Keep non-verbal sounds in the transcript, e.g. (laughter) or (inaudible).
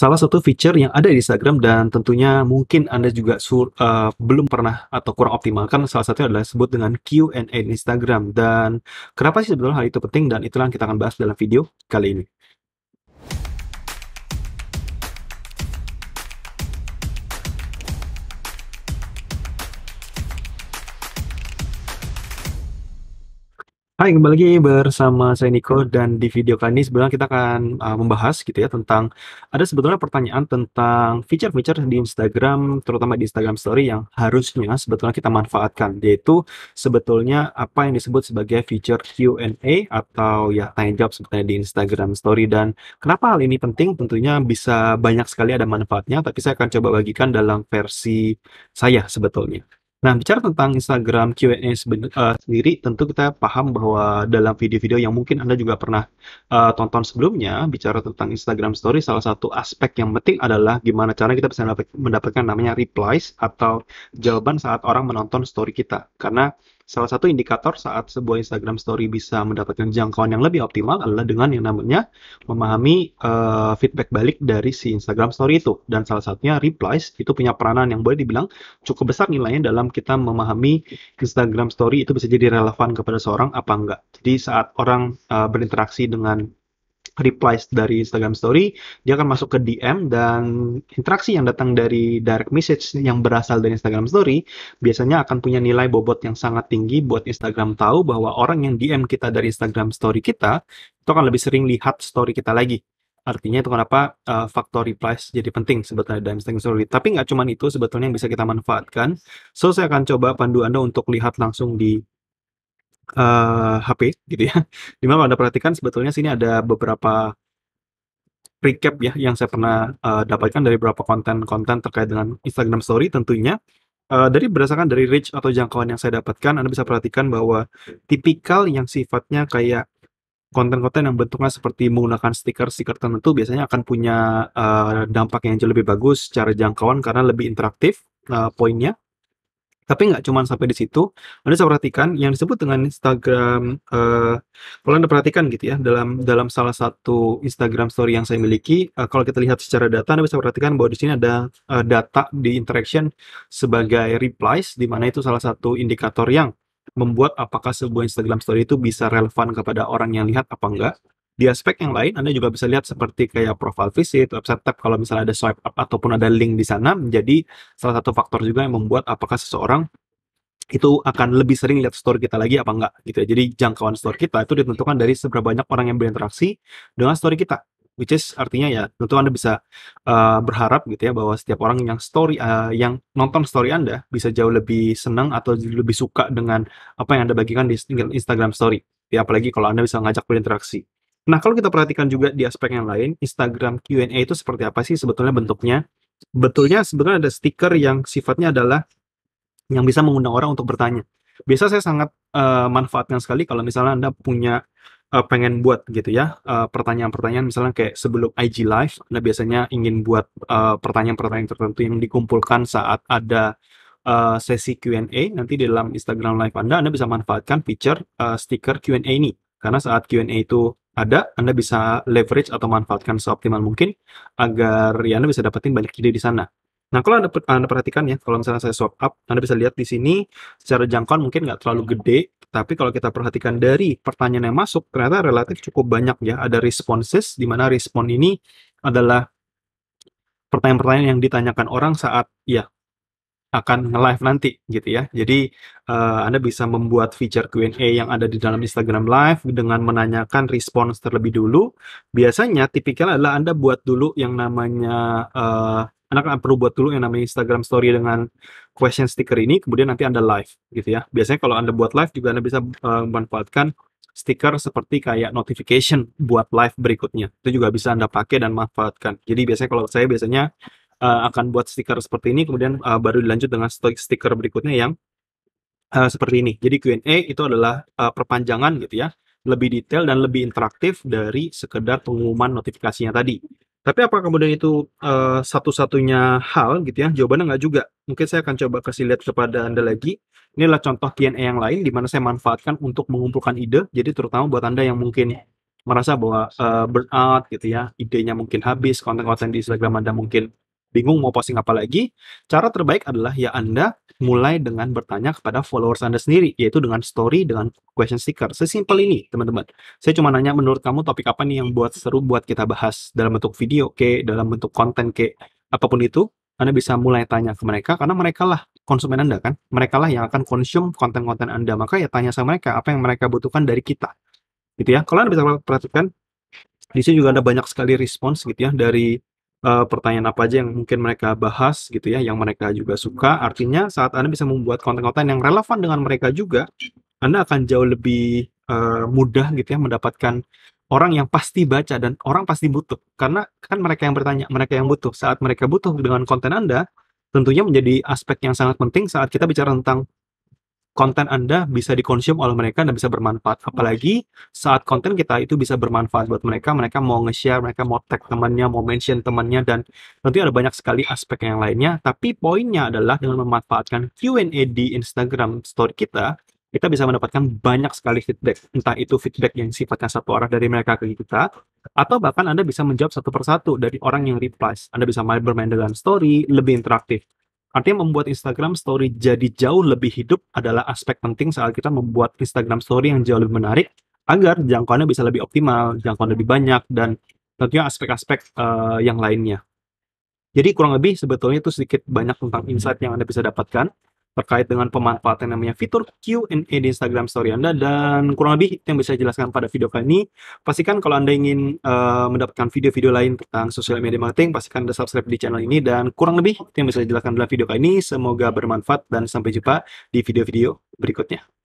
salah satu feature yang ada di Instagram dan tentunya mungkin Anda juga uh, belum pernah atau kurang optimalkan salah satunya adalah sebut dengan Q&A Instagram dan kenapa sih sebetulnya hal itu penting dan itulah yang kita akan bahas dalam video kali ini. Hai, kembali lagi bersama saya Niko dan di video kali ini sebenarnya kita akan uh, membahas gitu ya tentang ada sebetulnya pertanyaan tentang feature-feature di Instagram terutama di Instagram Story yang harusnya sebetulnya kita manfaatkan yaitu sebetulnya apa yang disebut sebagai feature Q&A atau ya tanya jawab sebetulnya di Instagram Story dan kenapa hal ini penting tentunya bisa banyak sekali ada manfaatnya tapi saya akan coba bagikan dalam versi saya sebetulnya. Nah, bicara tentang Instagram Q&A uh, eh, sendiri, tentu kita paham bahwa dalam video-video yang mungkin Anda juga pernah uh, tonton sebelumnya, bicara tentang Instagram Story, salah satu aspek yang penting adalah gimana cara kita bisa mendapatkan namanya replies atau jawaban saat orang menonton story kita. Karena Salah satu indikator saat sebuah Instagram Story bisa mendapatkan jangkauan yang lebih optimal adalah dengan yang namanya memahami uh, feedback balik dari si Instagram Story itu. Dan salah satunya replies itu punya peranan yang boleh dibilang cukup besar nilainya dalam kita memahami Instagram Story itu bisa jadi relevan kepada seorang apa enggak. Jadi saat orang uh, berinteraksi dengan replies dari Instagram Story, dia akan masuk ke DM dan interaksi yang datang dari direct message yang berasal dari Instagram Story biasanya akan punya nilai bobot yang sangat tinggi buat Instagram tahu bahwa orang yang DM kita dari Instagram Story kita itu akan lebih sering lihat story kita lagi. Artinya itu kenapa uh, faktor replies jadi penting sebetulnya dalam Instagram story. Tapi nggak cuma itu sebetulnya yang bisa kita manfaatkan. So, saya akan coba pandu Anda untuk lihat langsung di uh, eh, HP gitu ya. (laughs) Dimana kalau Anda perhatikan sebetulnya sini ada beberapa recap ya yang saya pernah uh, dapatkan dari beberapa konten-konten terkait dengan Instagram Story tentunya. Uh, dari berdasarkan dari reach atau jangkauan yang saya dapatkan, Anda bisa perhatikan bahwa tipikal yang sifatnya kayak konten-konten yang bentuknya seperti menggunakan stiker-stiker tertentu biasanya akan punya uh, dampak yang jauh lebih bagus secara jangkauan karena lebih interaktif uh, poinnya tapi nggak cuma sampai di situ, Anda bisa perhatikan yang disebut dengan Instagram, eh, kalau Anda perhatikan gitu ya, dalam dalam salah satu Instagram story yang saya miliki, uh, kalau kita lihat secara data, Anda bisa perhatikan bahwa di sini ada uh, data di interaction sebagai replies, di mana itu salah satu indikator yang membuat apakah sebuah Instagram story itu bisa relevan kepada orang yang lihat apa enggak. Di aspek yang lain, Anda juga bisa lihat seperti kayak profile visit, website tab, kalau misalnya ada swipe up ataupun ada link di sana, menjadi salah satu faktor juga yang membuat apakah seseorang itu akan lebih sering lihat store kita lagi apa enggak gitu ya. Jadi jangkauan store kita itu ditentukan dari seberapa banyak orang yang berinteraksi dengan story kita. Which is artinya ya tentu Anda bisa uh, berharap gitu ya bahwa setiap orang yang story uh, yang nonton story Anda bisa jauh lebih senang atau lebih suka dengan apa yang Anda bagikan di Instagram story. Ya apalagi kalau Anda bisa ngajak berinteraksi. Nah, kalau kita perhatikan juga di aspek yang lain, Instagram Q&A itu seperti apa sih sebetulnya bentuknya? Betulnya sebetulnya ada stiker yang sifatnya adalah yang bisa mengundang orang untuk bertanya. Biasa saya sangat uh, manfaatkan sekali kalau misalnya Anda punya uh, pengen buat gitu ya eh, pertanyaan-pertanyaan uh, misalnya kayak sebelum IG live Anda biasanya ingin buat pertanyaan-pertanyaan uh, tertentu yang dikumpulkan saat ada uh, sesi Q&A nanti di dalam Instagram live Anda Anda bisa manfaatkan feature uh, stiker Q&A ini karena saat Q&A itu ada, Anda bisa leverage atau manfaatkan seoptimal mungkin agar ya Anda bisa dapetin banyak ide di sana. Nah, kalau Anda, Anda perhatikan ya, kalau misalnya saya swap up, Anda bisa lihat di sini secara jangkauan mungkin nggak terlalu gede, tapi kalau kita perhatikan dari pertanyaan yang masuk, ternyata relatif cukup banyak ya. Ada responses, di mana respon ini adalah pertanyaan-pertanyaan yang ditanyakan orang saat ya akan nge-live nanti gitu ya. Jadi uh, Anda bisa membuat feature Q&A yang ada di dalam Instagram Live dengan menanyakan respons terlebih dulu. Biasanya tipikal adalah Anda buat dulu yang namanya uh, anda kan perlu buat dulu yang namanya Instagram Story dengan question sticker ini, kemudian nanti Anda live gitu ya. Biasanya kalau Anda buat live juga Anda bisa uh, memanfaatkan stiker seperti kayak notification buat live berikutnya. Itu juga bisa Anda pakai dan manfaatkan. Jadi biasanya kalau saya biasanya Eh, akan buat stiker seperti ini kemudian uh, baru dilanjut dengan stiker berikutnya yang uh, seperti ini jadi Q&A itu adalah uh, perpanjangan gitu ya lebih detail dan lebih interaktif dari sekedar pengumuman notifikasinya tadi tapi apa kemudian itu uh, satu-satunya hal gitu ya? Jawabannya nggak juga. Mungkin saya akan coba kasih lihat kepada Anda lagi. Inilah contoh Q&A yang lain di mana saya manfaatkan untuk mengumpulkan ide. Jadi terutama buat Anda yang mungkin merasa bahwa uh, burnout gitu ya, idenya mungkin habis, konten-konten di Instagram Anda mungkin bingung mau posting apa lagi, cara terbaik adalah ya Anda mulai dengan bertanya kepada followers Anda sendiri, yaitu dengan story, dengan question sticker. Sesimpel ini, teman-teman. Saya cuma nanya menurut kamu topik apa nih yang buat seru buat kita bahas dalam bentuk video ke, dalam bentuk konten ke, apapun itu, anda bisa mulai tanya ke mereka karena mereka lah konsumen Anda kan. Mereka lah yang akan konsum konten-konten Anda. Maka ya tanya sama mereka apa yang mereka butuhkan dari kita. Gitu ya. Kalau Anda bisa perhatikan, di sini juga ada banyak sekali respons gitu ya dari uh, pertanyaan apa aja yang mungkin mereka bahas gitu ya, yang mereka juga suka. Artinya saat Anda bisa membuat konten-konten yang relevan dengan mereka juga, Anda akan jauh lebih uh, mudah gitu ya mendapatkan orang yang pasti baca dan orang pasti butuh. Karena kan mereka yang bertanya, mereka yang butuh. Saat mereka butuh dengan konten Anda, tentunya menjadi aspek yang sangat penting saat kita bicara tentang konten Anda bisa dikonsum oleh mereka dan bisa bermanfaat. Apalagi saat konten kita itu bisa bermanfaat buat mereka, mereka mau nge-share, mereka mau tag temannya, mau mention temannya, dan nanti ada banyak sekali aspek yang lainnya. Tapi poinnya adalah dengan memanfaatkan Q&A di Instagram story kita, kita bisa mendapatkan banyak sekali feedback. Entah itu feedback yang sifatnya satu arah dari mereka ke kita, atau bahkan Anda bisa menjawab satu persatu dari orang yang replies. Anda bisa bermain dengan story, lebih interaktif. Artinya membuat Instagram Story jadi jauh lebih hidup adalah aspek penting saat kita membuat Instagram Story yang jauh lebih menarik agar jangkauannya bisa lebih optimal, jangkauan lebih banyak dan tentunya aspek-aspek uh, yang lainnya. Jadi kurang lebih sebetulnya itu sedikit banyak tentang insight yang Anda bisa dapatkan terkait dengan pemanfaatan namanya fitur Q&A di Instagram Story Anda dan kurang lebih itu yang bisa saya jelaskan pada video kali ini. Pastikan kalau Anda ingin uh, mendapatkan video-video lain tentang social media marketing, pastikan Anda subscribe di channel ini dan kurang lebih itu yang bisa saya jelaskan dalam video kali ini. Semoga bermanfaat dan sampai jumpa di video-video berikutnya.